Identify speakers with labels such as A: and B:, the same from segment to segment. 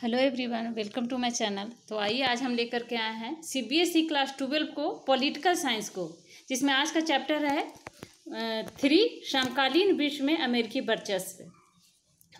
A: hello everyone welcome to my channel तो आइए आज हम लेकर के आए हैं सीबीएसई क्लास ट्वेल्व को पॉलिटिकल साइंस को जिसमें आज का चैप्टर है थ्री समकालीन विश्व में अमेरिकी वर्चस्व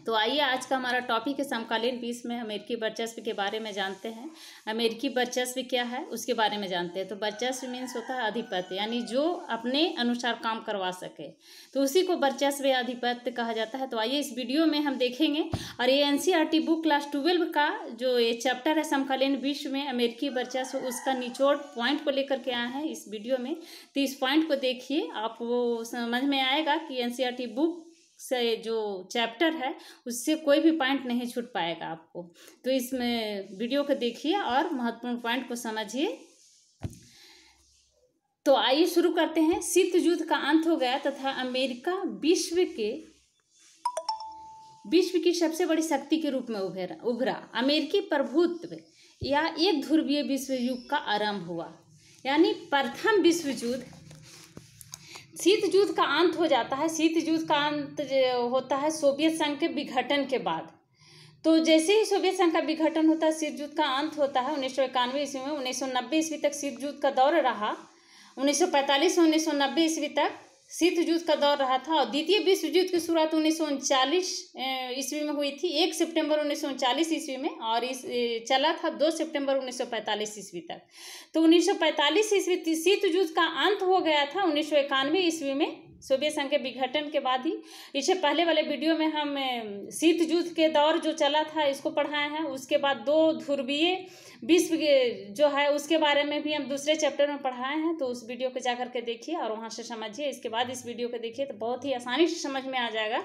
A: तो आइए आज का हमारा टॉपिक है समकालीन बीस में अमेरिकी वर्चस्व के बारे में जानते हैं अमेरिकी वर्चस्व क्या है उसके बारे में जानते हैं तो वर्चस्व मीन्स होता है अधिपत्य यानी जो अपने अनुसार काम करवा सके तो उसी को वर्चस्व अधिपत्य कहा जाता है तो आइए इस वीडियो में हम देखेंगे और ये एन बुक क्लास ट्वेल्व का जो ये चैप्टर है समकालीन विश्व में अमेरिकी वर्चस्व उसका निचोड़ पॉइंट को लेकर के आए हैं इस वीडियो में तो इस पॉइंट को देखिए आप वो समझ में आएगा कि एन बुक से जो चैप्टर है उससे कोई भी पॉइंट नहीं छूट पाएगा आपको तो इसमें वीडियो को देखिए और महत्वपूर्ण पॉइंट को समझिए तो आइए शुरू करते हैं शीत युद्ध का अंत हो गया तथा अमेरिका विश्व के विश्व की सबसे बड़ी शक्ति के रूप में उभरा उभरा अमेरिकी प्रभुत्व या एक ध्रुवीय विश्व युग का आरंभ हुआ यानी प्रथम विश्व युद्ध शीत युद्ध का अंत हो जाता है शीत युद्ध का अंत होता है सोवियत संघ के विघटन के बाद तो जैसे ही सोवियत संघ का विघटन होता है शीत युद्ध का अंत होता है उन्नीस सौ इक्यानवे ईस्वी में उन्नीस सौ नब्बे ईस्वी तक शीत युद्ध का दौर रहा उन्नीस सौ पैंतालीस से उन्नीस सौ नब्बे ईस्वी तक शीत युद्ध का दौर रहा था और द्वितीय विश्व युद्ध की शुरुआत उन्नीस सौ उनचालीस ईस्वी में हुई थी एक सितंबर उन्नीस सौ उनचालीस ईस्वी में और इस चला था दो सितंबर उन्नीस सौ पैंतालीस ईस्वी तक तो उन्नीस सौ पैंतालीस ईस्वी शीत युद्ध का अंत हो गया था उन्नीस सौ इक्यानवे ईस्वी में सोवियत संघ के विघटन के बाद ही इससे पहले वाले वीडियो में हम शीत युद्ध के दौर जो चला था इसको पढ़ाए हैं उसके बाद दो ध्रुवीय विश्व जो है उसके बारे में भी हम दूसरे चैप्टर में पढ़ाए हैं तो उस वीडियो को जा करके देखिए और वहाँ से समझिए इसके बाद इस वीडियो को देखिए तो बहुत ही आसानी से समझ में आ जाएगा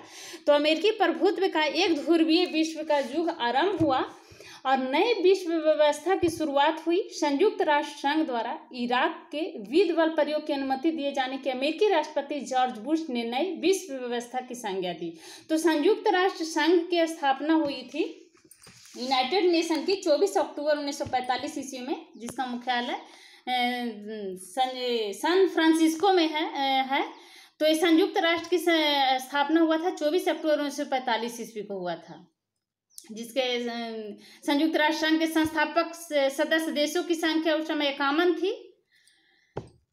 A: तो अमेरिकी प्रभुत्व का एक ध्रुवीय विश्व का युग आरम्भ हुआ और नए विश्व व्यवस्था की शुरुआत हुई संयुक्त राष्ट्र संघ द्वारा इराक के विध बल प्रयोग की अनुमति दिए जाने के अमेरिकी राष्ट्रपति जॉर्ज बुश ने नई विश्व व्यवस्था की संज्ञा दी तो संयुक्त राष्ट्र संघ की स्थापना हुई थी यूनाइटेड नेशन की 24 अक्टूबर 1945 ईस्वी में जिसका मुख्यालय सन फ्रांसिस्को में है है तो ये संयुक्त राष्ट्र की स्थापना हुआ था 24 अक्टूबर 1945 ईस्वी को हुआ था जिसके संयुक्त राष्ट्र संघ के संस्थापक सदस्य देशों की संख्या उस समय इक्यावन थी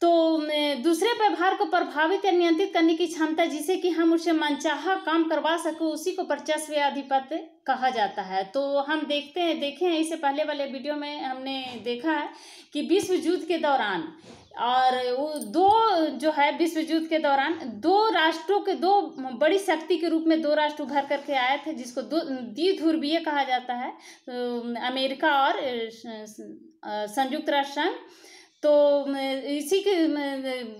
A: तो दूसरे व्यवहार को प्रभावित या नियंत्रित करने की क्षमता जिसे कि हम उसे मनचाहा काम करवा सके उसी को प्रचस्व या आधिपत्य कहा जाता है तो हम देखते हैं देखे हैं इसे पहले वाले वीडियो में हमने देखा है कि विश्व युद्ध के दौरान और वो दो जो है विश्व युद्ध के दौरान दो राष्ट्रों के दो बड़ी शक्ति के रूप में दो राष्ट्र उभर करके आए थे जिसको दो द्विध्रुवीय कहा जाता है अमेरिका और संयुक्त राष्ट्र संघ तो इसी के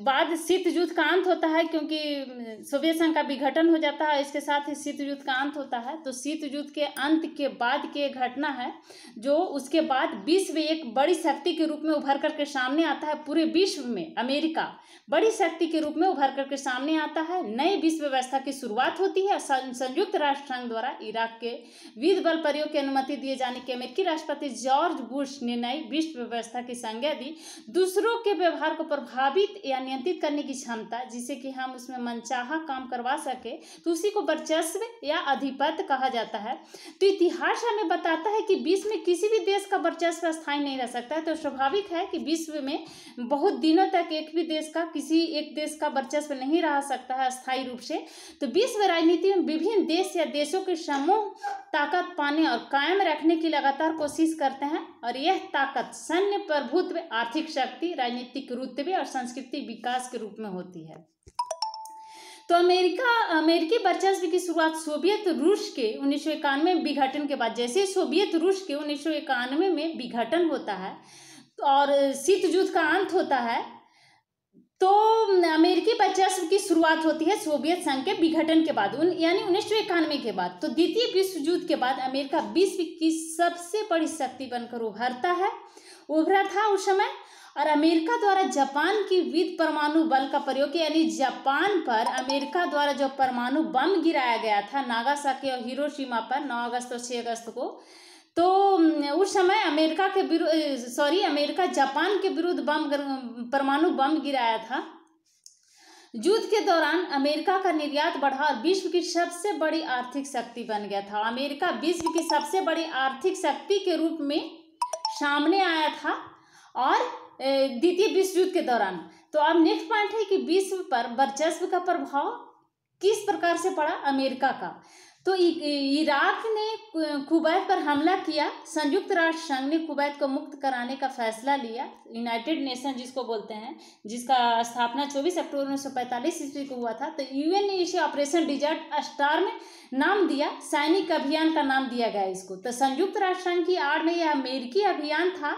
A: बाद शीत युद्ध का अंत होता है क्योंकि सोवियत संघ का विघटन हो जाता है इसके साथ ही शीत युद्ध का अंत होता है तो शीत युद्ध के अंत के बाद की घटना है जो उसके बाद विश्व एक बड़ी शक्ति के रूप में उभर करके सामने आता है पूरे विश्व में अमेरिका बड़ी शक्ति के रूप में उभर करके सामने आता है नई विश्व व्यवस्था की शुरुआत होती है संयुक्त राष्ट्र संघ द्वारा इराक के विध बल प्रयोग की अनुमति दिए जाने की अमेरिकी राष्ट्रपति जॉर्ज बुश ने नई विश्व व्यवस्था की संज्ञा दी दूसरों के व्यवहार को प्रभावित या नियंत्रित करने की क्षमता जिसे कि हम उसमें मनचाहा काम करवा सके तो उसी को वर्चस्व या अधिपत कहा जाता है तो इतिहास हमें बताता है कि विश्व में किसी भी देश का वर्चस्व स्थायी नहीं रह सकता है तो स्वाभाविक है कि विश्व में बहुत दिनों तक एक भी देश का किसी एक देश का वर्चस्व नहीं रह सकता है अस्थायी रूप से तो विश्व राजनीति में विभिन्न देश या देशों के समूह ताकत पाने और कायम रखने की लगातार कोशिश करते हैं और यह ताकत सैन्य प्रभुत्व आर्थिक शक्ति राजनीतिक रुतबे और सांस्कृतिक विकास के रूप में होती है तो अमेरिका अमेरिकी वर्चस्व की शुरुआत सोवियत रूस के उन्नीस सौ इक्यानवे विघटन के बाद जैसे सोवियत रूस के उन्नीस सौ इक्यानवे में विघटन होता है और शीत युद्ध का अंत होता है तो अमेरिकी वर्चस्व की शुरुआत होती है सोवियत संघ के विघटन के बाद उन यानी उन्नीस सौ इक्यानवे के बाद तो द्वितीय विश्व युद्ध के बाद अमेरिका विश्व की सबसे बड़ी शक्ति बनकर उभरता है उभरा था उस समय और अमेरिका द्वारा जापान की विध परमाणु बल का प्रयोग यानी जापान पर अमेरिका द्वारा जो परमाणु बम गिराया गया था नागासाकी और हिरोशिमा पर 9 अगस्त और 6 अगस्त को तो उस समय अमेरिका के विरुद्ध सॉरी अमेरिका जापान के विरुद्ध बम परमाणु बम गिराया था युद्ध के दौरान अमेरिका का निर्यात बढ़ा और विश्व की सबसे बड़ी आर्थिक शक्ति बन गया था अमेरिका विश्व की सबसे बड़ी आर्थिक शक्ति के रूप में सामने आया था और द्वितीय विश्व युद्ध के दौरान तो अब नेक्स्ट पॉइंट है कि विश्व पर वर्चस्व का प्रभाव किस प्रकार से पड़ा अमेरिका का तो इराक ने कुवैत पर हमला किया संयुक्त राष्ट्र संघ ने कुवैत को मुक्त कराने का फैसला लिया यूनाइटेड नेशन जिसको बोलते हैं जिसका स्थापना 24 अक्टूबर उन्नीस सौ पैंतालीस ईस्वी को हुआ था तो यूएन ने इसे ऑपरेशन डिजर्ट स्टार में नाम दिया सैनिक अभियान का नाम दिया गया इसको तो संयुक्त राष्ट्र संघ की आड़ में यह अमेरिकी अभियान था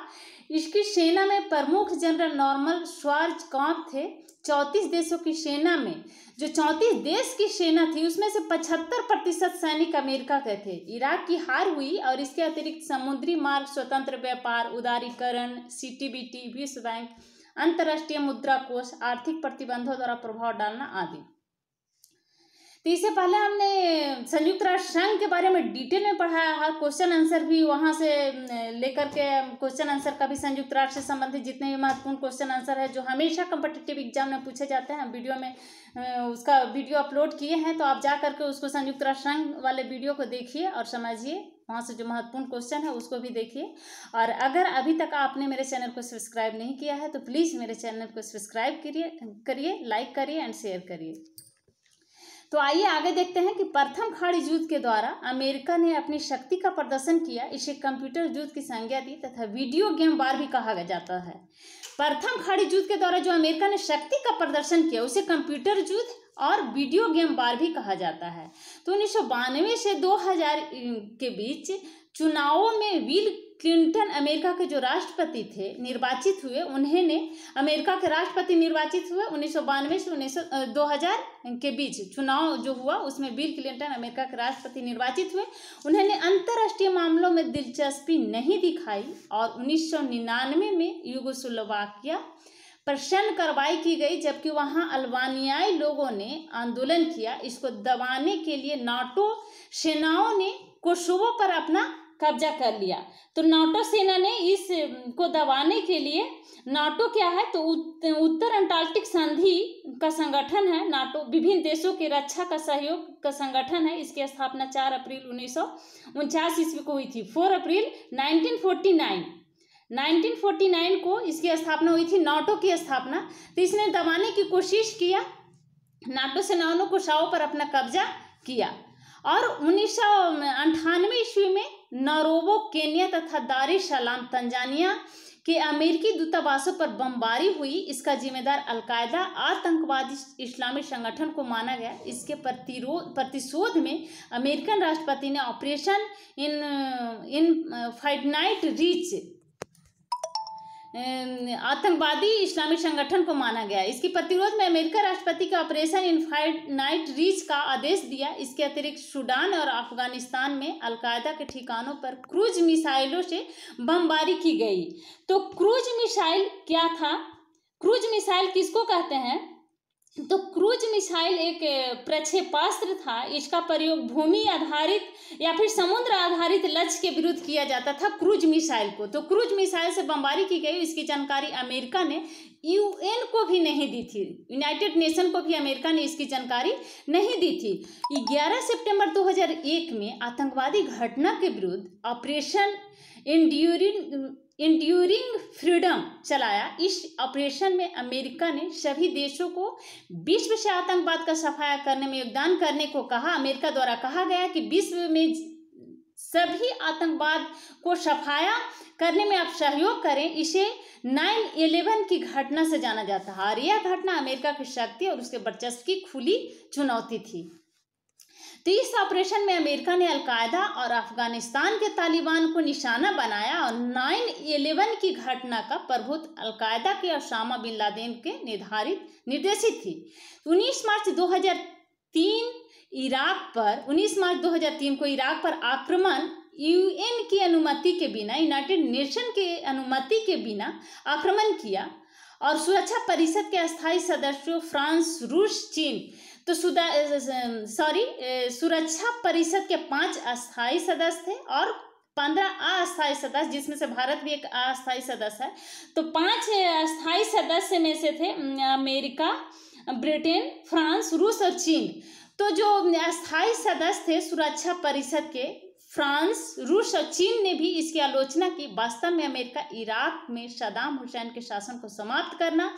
A: इसकी सेना में प्रमुख जनरल नॉर्मल स्वार्ज कौन थे चौंतीस देशों की सेना में जो चौंतीस देश की सेना थी उसमें से पचहत्तर प्रतिशत सैनिक अमेरिका के थे इराक की हार हुई और इसके अतिरिक्त समुद्री मार्ग स्वतंत्र व्यापार उदारीकरण सीटीबीटी विश्व बैंक अंतर्राष्ट्रीय मुद्रा कोष आर्थिक प्रतिबंधों द्वारा प्रभाव डालना आदि तो इससे पहले हमने संयुक्त राष्ट्र संघ के बारे में डिटेल में पढ़ा है क्वेश्चन आंसर भी वहाँ से लेकर के क्वेश्चन आंसर का भी संयुक्त राष्ट्र से संबंधित जितने भी महत्वपूर्ण क्वेश्चन आंसर है जो हमेशा कंपटेटिव एग्जाम में पूछे जाते हैं वीडियो में उसका वीडियो अपलोड किए हैं तो आप जा करके उसको संयुक्त राष्ट्र संघ वाले वीडियो को देखिए और समझिए वहाँ से जो महत्वपूर्ण क्वेश्चन है उसको भी देखिए और अगर अभी तक आपने मेरे चैनल को सब्सक्राइब नहीं किया है तो प्लीज़ मेरे चैनल को सब्सक्राइब करिए करिए लाइक करिए एंड शेयर करिए तो आइए आगे देखते हैं कि प्रथम खाड़ी युद्ध के द्वारा अमेरिका ने अपनी शक्ति का प्रदर्शन किया इसे कंप्यूटर युद्ध की संज्ञा दी तथा वीडियो गेम बार भी कहा जाता है प्रथम खाड़ी युद्ध के द्वारा जो अमेरिका ने शक्ति का प्रदर्शन किया उसे कंप्यूटर युद्ध और वीडियो गेम बार भी कहा जाता है तो उन्नीस से 2000 के बीच चुनावों में विल क्लिंटन अमेरिका के जो राष्ट्रपति थे निर्वाचित हुए उन्हें ने अमेरिका के राष्ट्रपति निर्वाचित हुए उन्नीस सौ बानवे से उन्नीस दो के बीच चुनाव जो हुआ उसमें बिल क्लिंटन अमेरिका के राष्ट्रपति निर्वाचित हुए उन्होंने अंतर्राष्ट्रीय मामलों में दिलचस्पी नहीं दिखाई और उन्नीस में युगोसुलवाकिया प्रसन्न कार्रवाई की गई जबकि वहाँ अल्बानियाई लोगों ने आंदोलन किया इसको दबाने के लिए नाटो सेनाओं ने कोशोवो पर अपना कब्जा कर लिया तो नाटो सेना ने इस को दबाने के लिए नाटो क्या है तो उत्तर अंटार्कटिक संधि का संगठन है नाटो विभिन्न देशों के रक्षा का सहयोग का संगठन है इसकी स्थापना चार अप्रैल उन्नीस ईस्वी को हुई थी फोर अप्रैल 1949 1949 को इसकी स्थापना हुई थी नाटो की स्थापना तो इसने दबाने की कोशिश किया नाटो सेनाओं को कुशाओं पर अपना कब्जा किया और उन्नीस सौ अंठानवे ईस्वी में नरोबो केनिया तथा दारी सलाम तंजानिया के अमेरिकी दूतावासों पर बमबारी हुई इसका जिम्मेदार अलकायदा आतंकवादी इस्लामी संगठन को माना गया इसके प्रतिरोध प्रतिशोध में अमेरिकन राष्ट्रपति ने ऑपरेशन इन इन फाइडनाइट रीच आतंकवादी इस्लामी संगठन को माना गया इसके प्रतिरोध में अमेरिका राष्ट्रपति का ऑपरेशन इनफाइट नाइट रीच का आदेश दिया इसके अतिरिक्त सूडान और अफगानिस्तान में अलकायदा के ठिकानों पर क्रूज मिसाइलों से बमबारी की गई तो क्रूज मिसाइल क्या था क्रूज मिसाइल किसको कहते हैं तो क्रूज मिसाइल एक प्रक्षेपास्त्र था इसका प्रयोग भूमि आधारित या फिर समुद्र आधारित लक्ष्य के विरुद्ध किया जाता था क्रूज मिसाइल को तो क्रूज मिसाइल से बमबारी की गई इसकी जानकारी अमेरिका ने यूएन को भी नहीं दी थी यूनाइटेड नेशन को भी अमेरिका ने इसकी जानकारी नहीं दी थी 11 सितंबर 2001 में आतंकवादी घटना के विरुद्ध ऑपरेशन इंड्यूरिंग इंड्यूरिंग फ्रीडम चलाया इस ऑपरेशन में अमेरिका ने सभी देशों को विश्व से आतंकवाद का सफाया करने में योगदान करने को कहा अमेरिका द्वारा कहा गया कि विश्व में सभी आतंकवाद को सफाया करने में आप सहयोग करें इसे नाइन इलेवन की घटना से जाना जाता है और यह घटना अमेरिका की शक्ति और उसके वर्चस्व की खुली चुनौती थी तो इस ऑपरेशन में अमेरिका ने अलकायदा और अफगानिस्तान के तालिबान को निशाना बनाया और नाइन एलेवन की घटना का प्रभुत्व अलकायदा के और शामा बिन लादेन के निर्धारित निर्देशित थी उन्नीस मार्च 2003 इराक पर 19 मार्च 2003 को इराक पर आक्रमण यूएन की अनुमति के बिना यूनाइटेड नेशन के अनुमति के बिना आक्रमण किया और सुरक्षा परिषद के अस्थायी सदस्यों फ्रांस रूस चीन तो सुधा सॉरी सुरक्षा परिषद के पांच अस्थाई सदस्य थे और पंद्रह अस्थायी सदस्य जिसमें से भारत भी एक अस्थायी सदस्य है तो पांच अस्थायी सदस्य में से थे अमेरिका ब्रिटेन फ्रांस रूस और चीन तो जो अस्थायी सदस्य थे सुरक्षा परिषद के फ्रांस रूस और चीन ने भी इसकी आलोचना की वास्तव में अमेरिका इराक में सदाम हुसैन के शासन को समाप्त करना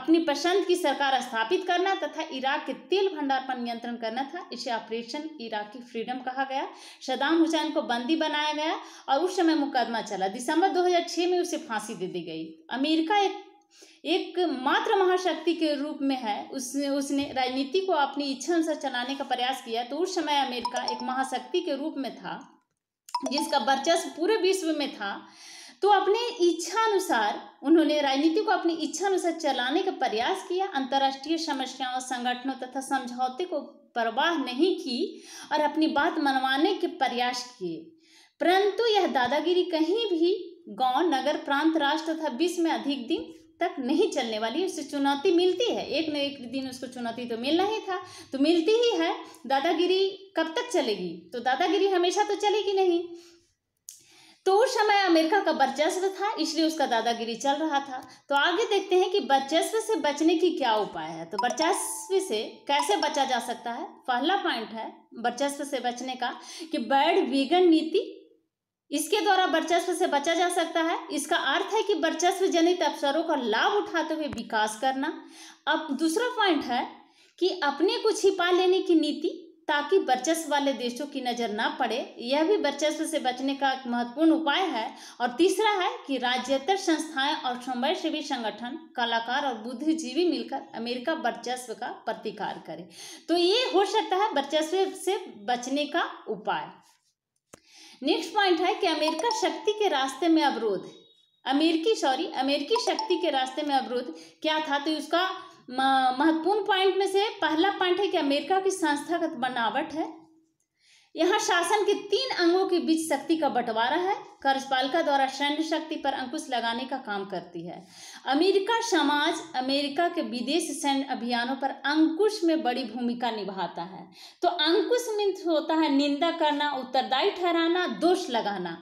A: अपनी पसंद की सरकार स्थापित करना तथा इराक के तेल भंडार पर नियंत्रण करना था इसे ऑपरेशन इराकी फ्रीडम कहा गया सदाम हुसैन को बंदी बनाया गया और उस समय मुकदमा चला दिसंबर 2006 में उसे फांसी दे दी गई अमेरिका एक एक मात्र महाशक्ति के रूप में है उसने उसने राजनीति को अपनी इच्छा अनुसार चलाने का प्रयास किया तो उस समय अमेरिका एक महाशक्ति के रूप में था जिसका वर्चस्व पूरे विश्व में था तो अपने इच्छा अनुसार उन्होंने राजनीति को अपनी इच्छा अनुसार चलाने का प्रयास किया अंतर्राष्ट्रीय समस्याओं संगठनों तथा समझौते को परवाह नहीं की और अपनी बात मनवाने के प्रयास किए परंतु यह दादागिरी कहीं भी गांव नगर प्रांत राष्ट्र तथा विश्व में अधिक दिन तक नहीं चलने वाली उसे चुनौती मिलती है एक न एक दिन उसको चुनौती तो मिलना ही था तो मिलती ही है दादागिरी कब तक चलेगी तो दादागिरी हमेशा तो चलेगी नहीं तो उस समय अमेरिका का वर्चस्व था इसलिए उसका दादागिरी चल रहा था तो आगे देखते हैं कि वर्चस्व से बचने की क्या उपाय है तो वर्चस्व से कैसे बचा जा सकता है पहला पॉइंट है वर्चस्व से बचने का कि बैड वीगन नीति इसके द्वारा वर्चस्व से बचा जा सकता है इसका अर्थ है कि वर्चस्व जनित अवसरों का लाभ उठाते हुए विकास करना अब दूसरा पॉइंट है कि अपने कुछ छिपा लेने की नीति ताकि वर्चस्व वाले देशों की नज़र ना पड़े यह भी वर्चस्व से बचने का एक महत्वपूर्ण उपाय है और तीसरा है कि राज्यतर संस्थाएं और सेवी संगठन कलाकार और बुद्धिजीवी मिलकर अमेरिका वर्चस्व का प्रतिकार करें तो ये हो सकता है वर्चस्व से बचने का उपाय नेक्स्ट पॉइंट है कि अमेरिका शक्ति के रास्ते में अवरोध अमेरिकी सॉरी अमेरिकी शक्ति के रास्ते में अवरोध क्या था तो उसका महत्वपूर्ण पॉइंट में से पहला पॉइंट है कि अमेरिका की संस्थागत बनावट है यहाँ शासन के तीन अंगों के बीच शक्ति का बंटवारा है कर्जपालिका द्वारा सैन्य शक्ति पर अंकुश लगाने का काम करती है अमेरिका समाज अमेरिका के विदेश सैन्य अभियानों पर अंकुश में बड़ी भूमिका निभाता है तो अंकुश मीन्स होता है निंदा करना उत्तरदायी ठहराना दोष लगाना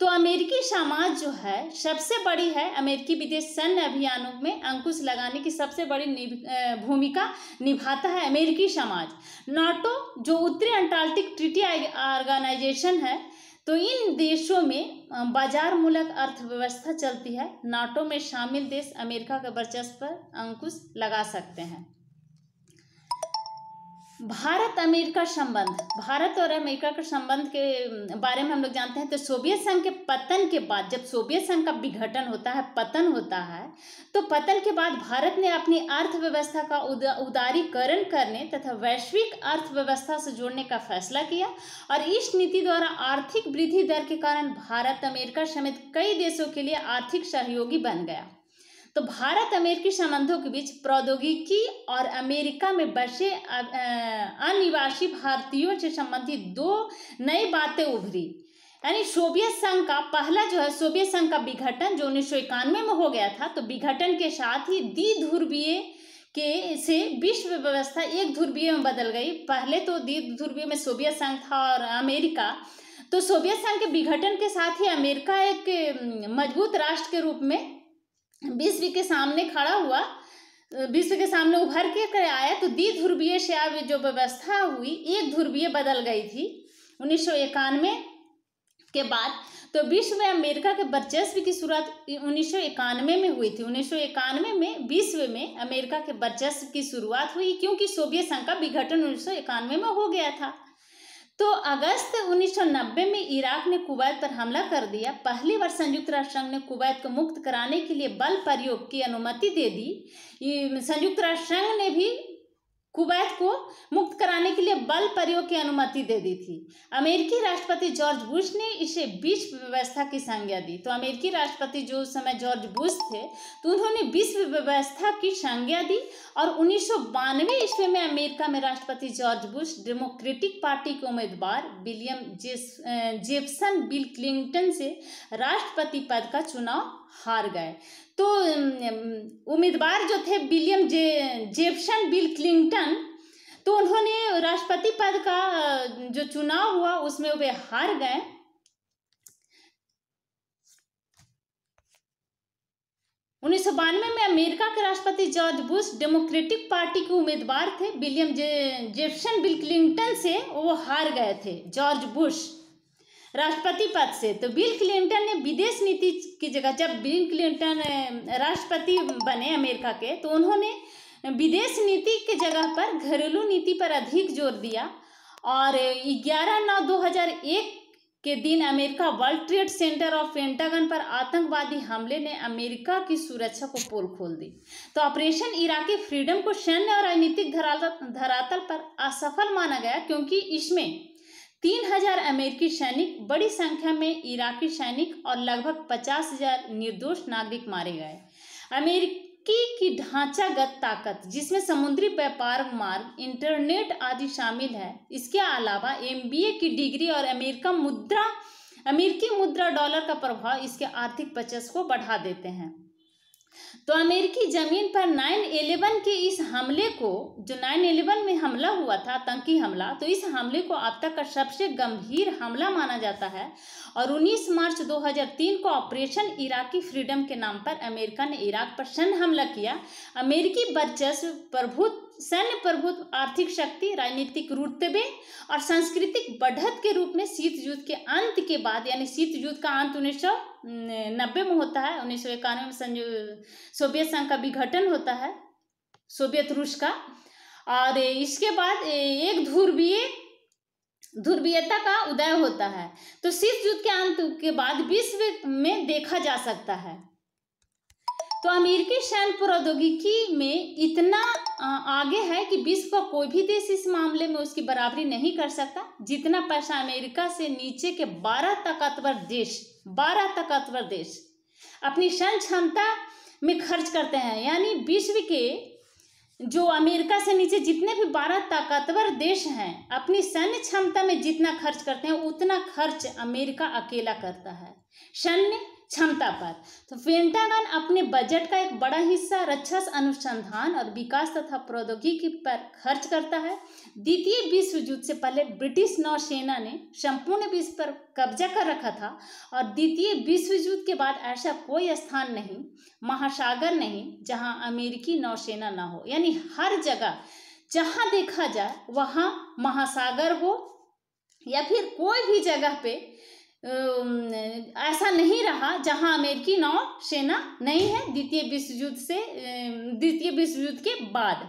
A: तो अमेरिकी समाज जो है सबसे बड़ी है अमेरिकी विदेश सैन्य अभियानों में अंकुश लगाने की सबसे बड़ी निभ, भूमिका निभाता है अमेरिकी समाज नाटो जो उत्तरी अंटार्कटिक ट्रिटी ऑर्गेनाइजेशन है तो इन देशों में बाजार मूलक अर्थव्यवस्था चलती है नाटो में शामिल देश अमेरिका के वर्चस्व पर अंकुश लगा सकते हैं भारत अमेरिका संबंध भारत और अमेरिका के संबंध के बारे में हम लोग जानते हैं तो सोवियत संघ के पतन के बाद जब सोवियत संघ का विघटन होता है पतन होता है तो पतन के बाद भारत ने अपनी अर्थव्यवस्था का उदा, उदारीकरण करने तथा वैश्विक अर्थव्यवस्था से जोड़ने का फैसला किया और इस नीति द्वारा आर्थिक वृद्धि दर के कारण भारत अमेरिका समेत कई देशों के लिए आर्थिक सहयोगी बन गया तो भारत अमेरिकी संबंधों के बीच प्रौद्योगिकी और अमेरिका में बसे अनिवासी भारतीयों से संबंधित दो नई बातें उभरी यानी सोवियत संघ का पहला जो है सोवियत संघ का विघटन जो उन्नीस में हो गया था तो विघटन के साथ ही दी ध्रुवीय के से विश्व व्यवस्था एक ध्रुवीय में बदल गई पहले तो दी ध्रुवीय में सोवियत संघ था और अमेरिका तो सोवियत संघ के विघटन के साथ ही अमेरिका एक मजबूत राष्ट्र के रूप में विश्व के सामने खड़ा हुआ विश्व के सामने उभर के कर आया तो दी ध्रुवीय से अब जो व्यवस्था हुई एक ध्रुवीय बदल गई थी उन्नीस के बाद तो विश्व में अमेरिका के वर्चस्व की शुरुआत उन्नीस में हुई थी उन्नीस में विश्व में अमेरिका के वर्चस्व की शुरुआत हुई क्योंकि सोवियत संघ का विघटन उन्नीस में हो गया था तो अगस्त 1990 में इराक ने कुवैत पर हमला कर दिया पहली बार संयुक्त राष्ट्र संघ ने कुवैत को मुक्त कराने के लिए बल प्रयोग की अनुमति दे दी संयुक्त राष्ट्र संघ ने भी कुवैत को मुक्त कराने के लिए बल प्रयोग की अनुमति दे दी थी अमेरिकी राष्ट्रपति जॉर्ज बुश ने इसे विश्व व्यवस्था की संज्ञा दी तो अमेरिकी राष्ट्रपति जो उस समय जॉर्ज बुश थे तो उन्होंने विश्व व्यवस्था की संज्ञा दी और उन्नीस ईस्वी में अमेरिका में राष्ट्रपति जॉर्ज बुश डेमोक्रेटिक पार्टी के उम्मीदवार विलियम जेफसन बिल क्लिंगटन से राष्ट्रपति पद का चुनाव हार गए तो उम्मीदवार जो थे William J Jefferson Bill Clinton तो उन्होंने राष्ट्रपति पद का जो चुनाव हुआ उसमें वे हार गए उन्नीस सौ बानवे में अमेरिका के राष्ट्रपति जॉर्ज बुश डेमोक्रेटिक पार्टी के उम्मीदवार थे William J, Jefferson Bill Clinton से वो हार गए थे जॉर्ज बुश राष्ट्रपति पद से तो बिल क्लिंटन ने विदेश नीति की जगह जब बिल क्लिंटन राष्ट्रपति बने अमेरिका के तो उन्होंने विदेश नीति की जगह पर घरेलू नीति पर अधिक जोर दिया और 11 नौ 2001 के दिन America World Trade Center of Pentagon पर आतंकवादी हमले ने अमेरिका की सुरक्षा को पोल खोल दी तो ऑपरेशन इराकी फ्रीडम को सैन्य और राजनीतिक धरातल पर असफल माना गया क्योंकि इसमें तीन हजार अमेरिकी सैनिक बड़ी संख्या में इराकी सैनिक और लगभग पचास हजार निर्दोष नागरिक मारे गए अमेरिकी की ढांचागत ताकत जिसमें समुद्री व्यापार मार्ग इंटरनेट आदि शामिल है इसके अलावा एमबीए की डिग्री और अमेरिका मुद्रा अमेरिकी मुद्रा डॉलर का प्रभाव इसके आर्थिक बचस को बढ़ा देते हैं तो अमेरिकी जमीन पर 9/11 के इस हमले को जो 9/11 में हमला हुआ था आतंकी हमला तो इस हमले को अब तक का सबसे गंभीर हमला माना जाता है और 19 मार्च 2003 को ऑपरेशन इराकी फ्रीडम के नाम पर अमेरिका ने इराक पर सैन्य हमला किया अमेरिकी वर्चस्व प्रभु सैन्य प्रभुत्व आर्थिक शक्ति राजनीतिक रुतबे और सांस्कृतिक बढ़त के रूप में शीत युद्ध के अंत के बाद यानी शीत युद्ध का अंत उन्नीस नब्बे में होता है उन्नीस सौ इक्यानवे में संजो सोवियत संघ का विघटन होता है सोवियत रूस का और इसके बाद एक ध्रुवीय ध्रुवीयता का उदय होता है तो शीर्ष युद्ध के अंत के बाद विश्व में देखा जा सकता है तो अमेरिकी सैन्य प्रौद्योगिकी में इतना आगे है कि विश्व का कोई भी देश इस मामले में उसकी बराबरी नहीं कर सकता जितना पैसा अमेरिका से नीचे के बारह ताकतवर देश बारह ताकतवर देश अपनी सैन्य क्षमता में खर्च करते हैं यानी विश्व के जो अमेरिका से नीचे जितने भी बारह ताकतवर देश हैं अपनी सैन्य क्षमता में जितना खर्च करते हैं उतना खर्च अमेरिका अकेला करता है सैन्य क्षमता पर तो पेंटागन अपने बजट का एक बड़ा हिस्सा रक्षा अनुसंधान और विकास तथा प्रौद्योगिकी पर खर्च करता है द्वितीय विश्व युद्ध से पहले ब्रिटिश नौसेना ने संपूर्ण विश्व पर कब्जा कर रखा था और द्वितीय विश्व युद्ध के बाद ऐसा कोई स्थान नहीं महासागर नहीं जहां अमेरिकी नौसेना ना हो यानी हर जगह जहां देखा जाए वहां महासागर हो या फिर कोई भी जगह पे ऐसा नहीं रहा जहां अमेरिकी नौ सेना नहीं है द्वितीय विश्व युद्ध से द्वितीय विश्व युद्ध के बाद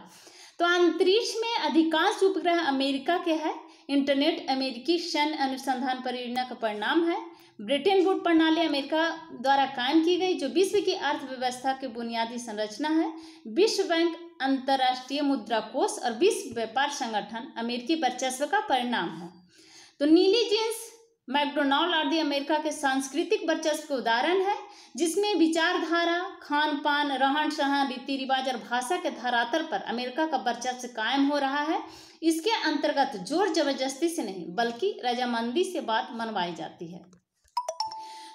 A: तो अंतरिक्ष में अधिकांश उपग्रह अमेरिका के है इंटरनेट अमेरिकी सैन्य अनुसंधान परियोजना का परिणाम है ब्रिटेन वुड प्रणाली अमेरिका द्वारा कायम की गई जो विश्व की अर्थव्यवस्था के बुनियादी संरचना है विश्व बैंक अंतर्राष्ट्रीय मुद्रा कोष और विश्व व्यापार संगठन अमेरिकी वर्चस्व का परिणाम है तो नीली जींस मैकडोनाल्ड आदि अमेरिका के सांस्कृतिक वर्चस्व के उदाहरण है जिसमें विचारधारा खान पान रहन सहन रीति रिवाज और भाषा के धरातल पर अमेरिका का वर्चस्व कायम हो रहा है इसके अंतर्गत जोर जबरदस्ती से नहीं बल्कि रजामंदी से बात मनवाई जाती है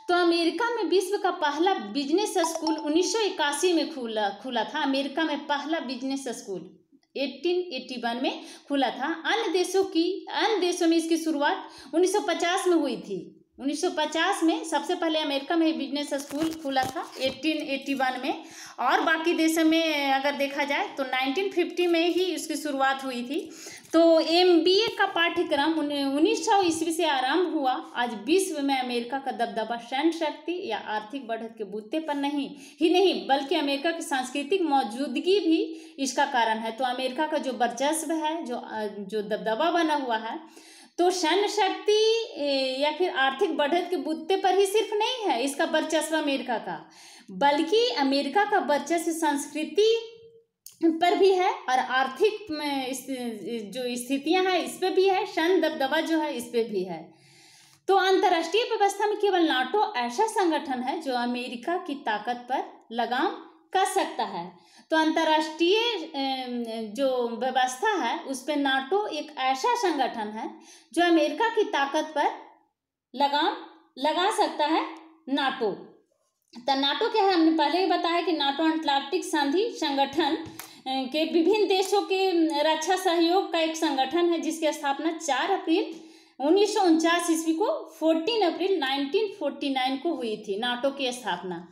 A: तो अमेरिका में विश्व का पहला बिजनेस स्कूल उन्नीस में खुला खुला था अमेरिका में पहला बिजनेस स्कूल 1881 में खुला था अन्य देशों की अन्य देशों में इसकी शुरुआत 1950 में हुई थी 1950 में सबसे पहले अमेरिका में बिजनेस स्कूल खुला था 1881 में और बाकी देशों में अगर देखा जाए तो 1950 में ही इसकी शुरुआत हुई थी तो एम का पाठ्यक्रम उन्नीस सौ ईस्वी से आरंभ हुआ आज विश्व में अमेरिका का दबदबा सैन्य शक्ति या आर्थिक बढ़त के बूते पर नहीं ही नहीं बल्कि अमेरिका की सांस्कृतिक मौजूदगी भी इसका कारण है तो अमेरिका का जो वर्चस्व है जो जो दबदबा बना हुआ है तो शन शक्ति या फिर आर्थिक बढ़त के बुद्धे पर ही सिर्फ नहीं है इसका वर्चस्व अमेरिका का बल्कि अमेरिका का वर्चस्व संस्कृति पर भी है और आर्थिक जो स्थितियां हैं इस पर भी है शन दबदबा जो है इस पर भी है तो अंतर्राष्ट्रीय व्यवस्था में केवल नाटो ऐसा संगठन है जो अमेरिका की ताकत पर लगाम कर सकता है तो अंतर्राष्ट्रीय जो व्यवस्था है उस पर नाटो एक ऐसा संगठन है जो अमेरिका की ताकत पर लगाम लगा सकता है नाटो तो नाटो क्या है हमने पहले ही बताया कि नाटो अंटार्कटिक संधि संगठन के विभिन्न देशों के रक्षा सहयोग का एक संगठन है जिसकी स्थापना चार अप्रैल उन्नीस ईस्वी को 14 अप्रैल 1949 को हुई थी नाटो की स्थापना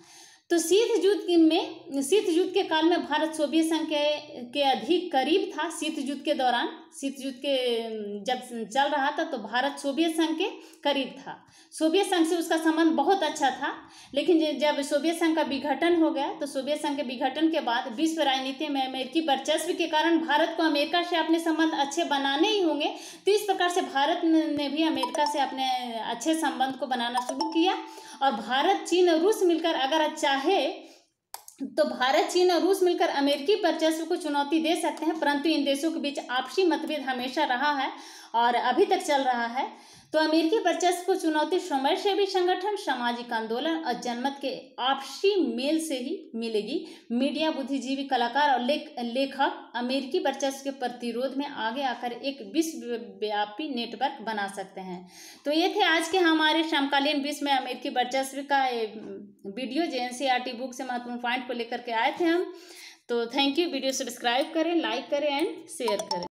A: तो शीत युद्ध में शीत युद्ध के काल में भारत सोवियत संघ के के अधिक करीब था शीत युद्ध के दौरान शीत युद्ध के जब चल रहा था तो भारत सोवियत संघ के करीब था सोवियत संघ से उसका संबंध बहुत अच्छा था लेकिन जब सोवियत संघ का विघटन हो गया तो सोवियत संघ के विघटन के बाद विश्व राजनीति में अमेरिकी वर्चस्व के कारण भारत को अमेरिका से अपने संबंध अच्छे बनाने ही होंगे तो इस प्रकार से भारत ने भी अमेरिका से अपने अच्छे संबंध को बनाना शुरू किया और भारत चीन और रूस मिलकर अगर चाहे अच्छा तो भारत चीन और रूस मिलकर अमेरिकी वर्चस्व को चुनौती दे सकते हैं परंतु इन देशों के बीच आपसी मतभेद हमेशा रहा है और अभी तक चल रहा है तो अमेरिकी वर्चस्व को चुनौती समय से भी संगठन सामाजिक आंदोलन और जनमत के आपसी मेल से ही मिलेगी मीडिया बुद्धिजीवी कलाकार और लेख लेखक अमेरिकी वर्चस्व के प्रतिरोध में आगे आकर एक विश्वव्यापी नेटवर्क बना सकते हैं तो ये थे आज के हमारे समकालीन विश्व में अमेरिकी वर्चस्व का वीडियो जे एन बुक से महत्वपूर्ण पॉइंट को लेकर के आए थे हम तो थैंक यू वीडियो सब्सक्राइब करें लाइक करें एंड शेयर करें